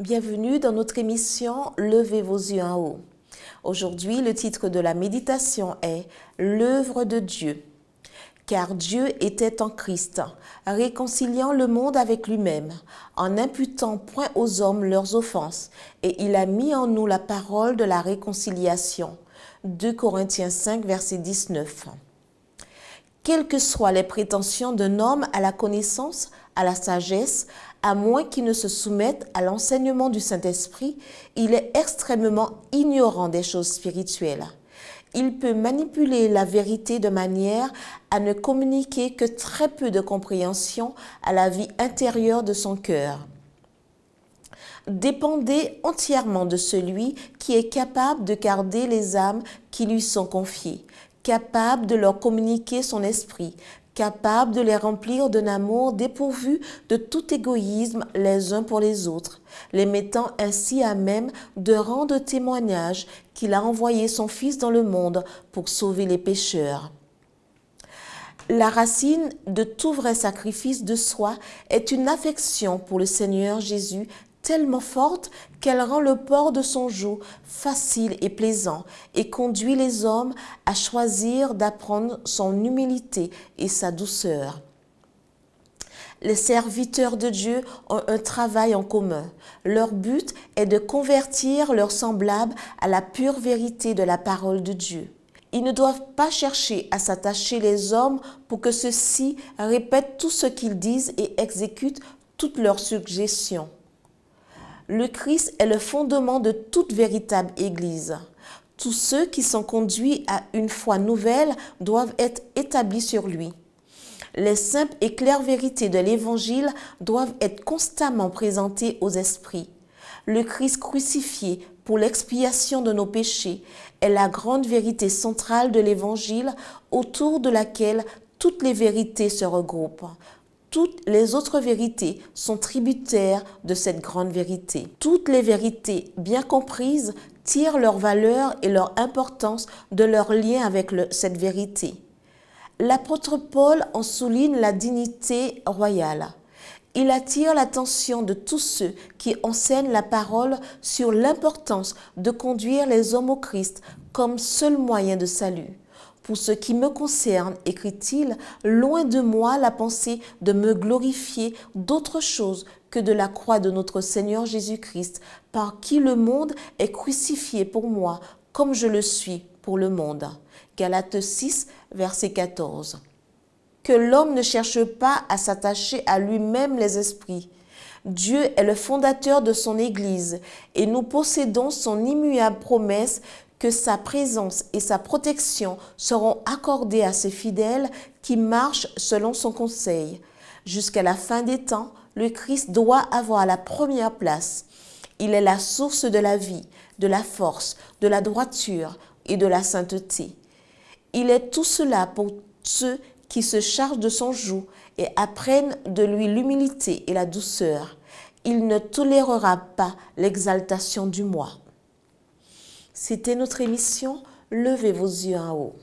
Bienvenue dans notre émission Levez vos yeux en haut. Aujourd'hui, le titre de la méditation est L'œuvre de Dieu. Car Dieu était en Christ, réconciliant le monde avec lui-même, en imputant point aux hommes leurs offenses, et il a mis en nous la parole de la réconciliation. 2 Corinthiens 5, verset 19 quelles que soient les prétentions d'un homme à la connaissance, à la sagesse, à moins qu'il ne se soumette à l'enseignement du Saint-Esprit, il est extrêmement ignorant des choses spirituelles. Il peut manipuler la vérité de manière à ne communiquer que très peu de compréhension à la vie intérieure de son cœur. Dépendez entièrement de celui qui est capable de garder les âmes qui lui sont confiées, capable de leur communiquer son esprit, capable de les remplir d'un amour dépourvu de tout égoïsme les uns pour les autres, les mettant ainsi à même de rendre témoignage qu'il a envoyé son Fils dans le monde pour sauver les pécheurs. La racine de tout vrai sacrifice de soi est une affection pour le Seigneur Jésus tellement forte qu'elle rend le port de son joug facile et plaisant et conduit les hommes à choisir d'apprendre son humilité et sa douceur. Les serviteurs de Dieu ont un travail en commun. Leur but est de convertir leurs semblables à la pure vérité de la parole de Dieu. Ils ne doivent pas chercher à s'attacher les hommes pour que ceux-ci répètent tout ce qu'ils disent et exécutent toutes leurs suggestions. Le Christ est le fondement de toute véritable Église. Tous ceux qui sont conduits à une foi nouvelle doivent être établis sur lui. Les simples et claires vérités de l'Évangile doivent être constamment présentées aux esprits. Le Christ crucifié pour l'expiation de nos péchés est la grande vérité centrale de l'Évangile autour de laquelle toutes les vérités se regroupent. Toutes les autres vérités sont tributaires de cette grande vérité. Toutes les vérités bien comprises tirent leur valeur et leur importance de leur lien avec cette vérité. L'apôtre Paul en souligne la dignité royale. Il attire l'attention de tous ceux qui enseignent la parole sur l'importance de conduire les hommes au Christ comme seul moyen de salut. Pour ce qui me concerne, écrit-il, loin de moi la pensée de me glorifier d'autre chose que de la croix de notre Seigneur Jésus-Christ, par qui le monde est crucifié pour moi, comme je le suis pour le monde. Galates 6, verset 14. Que l'homme ne cherche pas à s'attacher à lui-même les esprits. Dieu est le fondateur de son Église et nous possédons son immuable promesse que sa présence et sa protection seront accordées à ses fidèles qui marchent selon son conseil. Jusqu'à la fin des temps, le Christ doit avoir la première place. Il est la source de la vie, de la force, de la droiture et de la sainteté. Il est tout cela pour ceux qui se chargent de son joug et apprennent de lui l'humilité et la douceur. Il ne tolérera pas l'exaltation du moi. C'était notre émission. Levez vos yeux en haut.